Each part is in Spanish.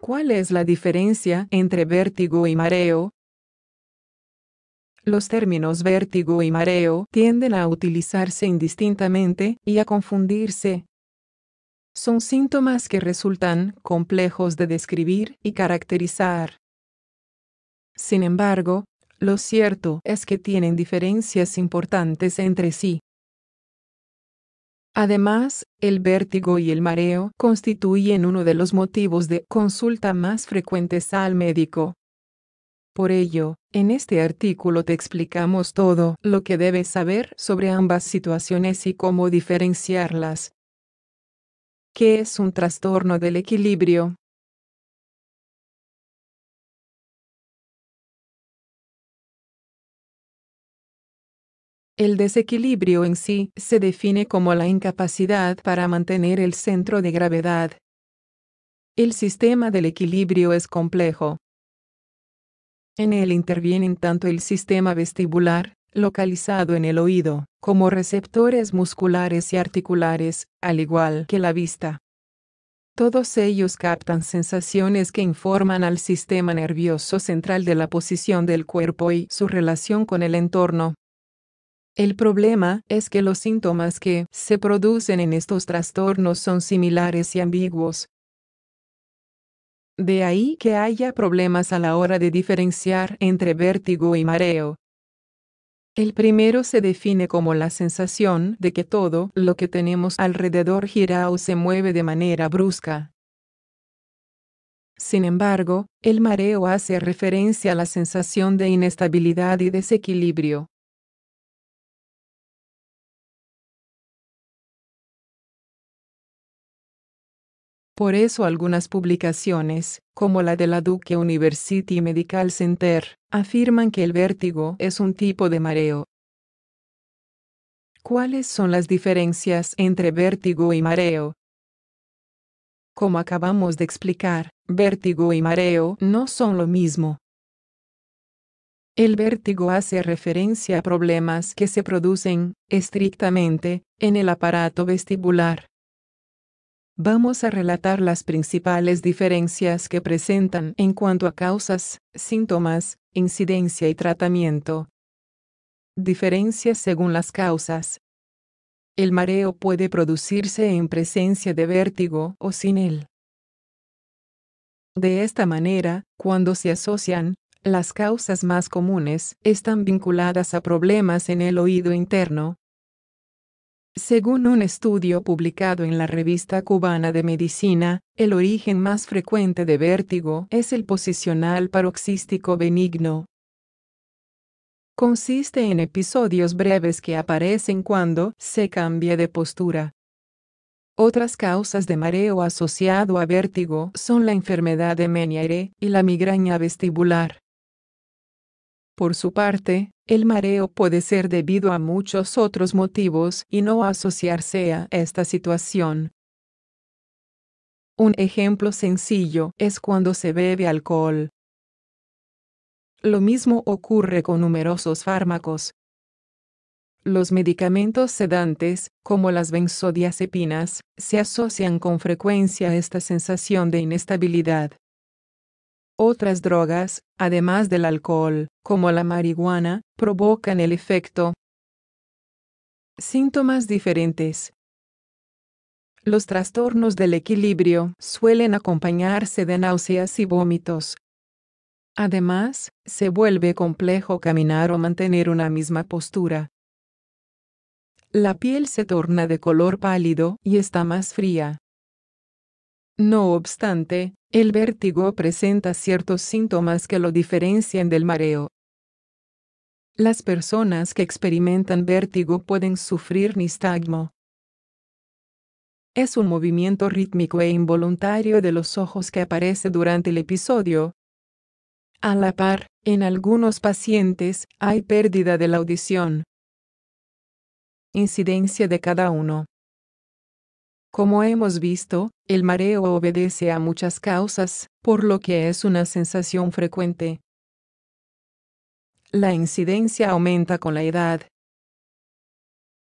¿Cuál es la diferencia entre vértigo y mareo? Los términos vértigo y mareo tienden a utilizarse indistintamente y a confundirse. Son síntomas que resultan complejos de describir y caracterizar. Sin embargo, lo cierto es que tienen diferencias importantes entre sí. Además, el vértigo y el mareo constituyen uno de los motivos de consulta más frecuentes al médico. Por ello, en este artículo te explicamos todo lo que debes saber sobre ambas situaciones y cómo diferenciarlas. ¿Qué es un trastorno del equilibrio? El desequilibrio en sí se define como la incapacidad para mantener el centro de gravedad. El sistema del equilibrio es complejo. En él intervienen tanto el sistema vestibular, localizado en el oído, como receptores musculares y articulares, al igual que la vista. Todos ellos captan sensaciones que informan al sistema nervioso central de la posición del cuerpo y su relación con el entorno. El problema es que los síntomas que se producen en estos trastornos son similares y ambiguos. De ahí que haya problemas a la hora de diferenciar entre vértigo y mareo. El primero se define como la sensación de que todo lo que tenemos alrededor gira o se mueve de manera brusca. Sin embargo, el mareo hace referencia a la sensación de inestabilidad y desequilibrio. Por eso algunas publicaciones, como la de la Duke University Medical Center, afirman que el vértigo es un tipo de mareo. ¿Cuáles son las diferencias entre vértigo y mareo? Como acabamos de explicar, vértigo y mareo no son lo mismo. El vértigo hace referencia a problemas que se producen, estrictamente, en el aparato vestibular, Vamos a relatar las principales diferencias que presentan en cuanto a causas, síntomas, incidencia y tratamiento. Diferencias según las causas. El mareo puede producirse en presencia de vértigo o sin él. De esta manera, cuando se asocian, las causas más comunes están vinculadas a problemas en el oído interno, según un estudio publicado en la revista cubana de medicina, el origen más frecuente de vértigo es el posicional paroxístico benigno. Consiste en episodios breves que aparecen cuando se cambia de postura. Otras causas de mareo asociado a vértigo son la enfermedad de Meniere y la migraña vestibular. Por su parte, el mareo puede ser debido a muchos otros motivos y no asociarse a esta situación. Un ejemplo sencillo es cuando se bebe alcohol. Lo mismo ocurre con numerosos fármacos. Los medicamentos sedantes, como las benzodiazepinas, se asocian con frecuencia a esta sensación de inestabilidad. Otras drogas, además del alcohol, como la marihuana, provocan el efecto. Síntomas diferentes. Los trastornos del equilibrio suelen acompañarse de náuseas y vómitos. Además, se vuelve complejo caminar o mantener una misma postura. La piel se torna de color pálido y está más fría. No obstante, el vértigo presenta ciertos síntomas que lo diferencian del mareo. Las personas que experimentan vértigo pueden sufrir nistagmo. Es un movimiento rítmico e involuntario de los ojos que aparece durante el episodio. A la par, en algunos pacientes hay pérdida de la audición. Incidencia de cada uno. Como hemos visto, el mareo obedece a muchas causas, por lo que es una sensación frecuente. La incidencia aumenta con la edad.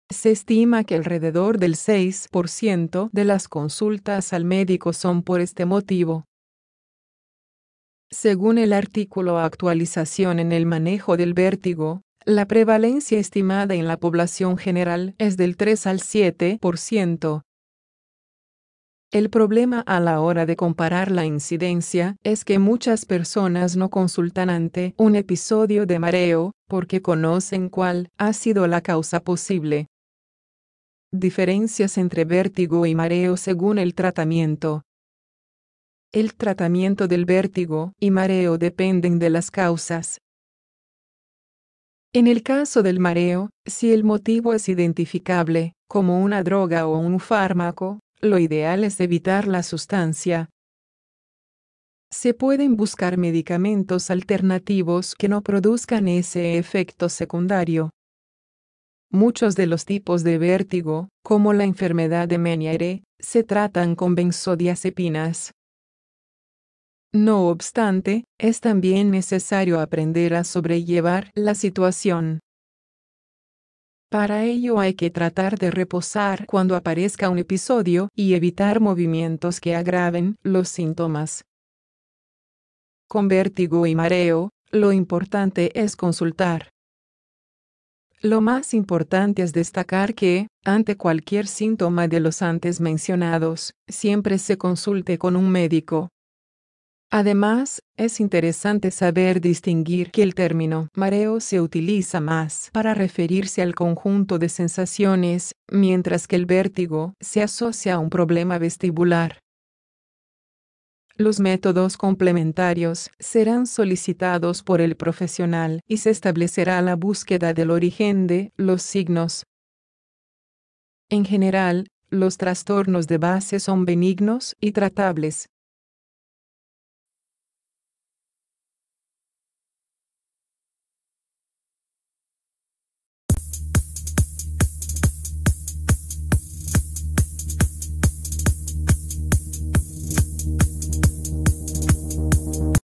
Se estima que alrededor del 6% de las consultas al médico son por este motivo. Según el artículo Actualización en el manejo del vértigo, la prevalencia estimada en la población general es del 3 al 7%, el problema a la hora de comparar la incidencia es que muchas personas no consultan ante un episodio de mareo, porque conocen cuál ha sido la causa posible. Diferencias entre vértigo y mareo según el tratamiento. El tratamiento del vértigo y mareo dependen de las causas. En el caso del mareo, si el motivo es identificable, como una droga o un fármaco, lo ideal es evitar la sustancia. Se pueden buscar medicamentos alternativos que no produzcan ese efecto secundario. Muchos de los tipos de vértigo, como la enfermedad de Meniere, se tratan con benzodiazepinas. No obstante, es también necesario aprender a sobrellevar la situación. Para ello hay que tratar de reposar cuando aparezca un episodio y evitar movimientos que agraven los síntomas. Con vértigo y mareo, lo importante es consultar. Lo más importante es destacar que, ante cualquier síntoma de los antes mencionados, siempre se consulte con un médico. Además, es interesante saber distinguir que el término mareo se utiliza más para referirse al conjunto de sensaciones, mientras que el vértigo se asocia a un problema vestibular. Los métodos complementarios serán solicitados por el profesional y se establecerá la búsqueda del origen de los signos. En general, los trastornos de base son benignos y tratables,